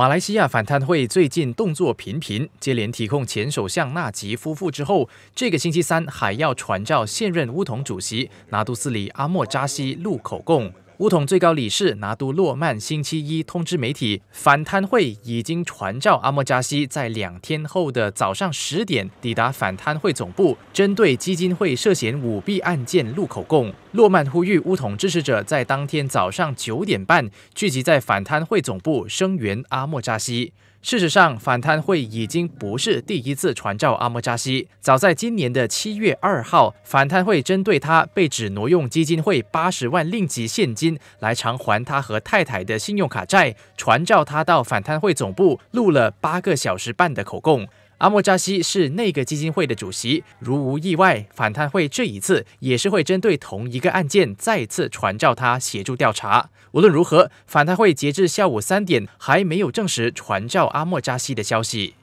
马来西亚反贪会最近动作频频，接连提控前首相纳吉夫妇之后，这个星期三还要传召现任乌统主席拿督斯里阿莫扎西录口供。乌统最高理事拿督洛曼星期一通知媒体，反贪会已经传召阿莫扎西在两天后的早上十点抵达反贪会总部，针对基金会涉嫌舞弊案件录口供。诺曼呼吁乌统支持者在当天早上九点半聚集在反贪会总部声援阿莫扎西。事实上，反贪会已经不是第一次传召阿莫扎西。早在今年的七月二号，反贪会针对他被指挪用基金会八十万令吉现金来偿还他和太太的信用卡债，传召他到反贪会总部录了八个小时半的口供。阿莫扎西是那个基金会的主席。如无意外，反贪会这一次也是会针对同一个案件再次传召他协助调查。无论如何，反贪会截至下午三点还没有证实传召阿莫扎西的消息。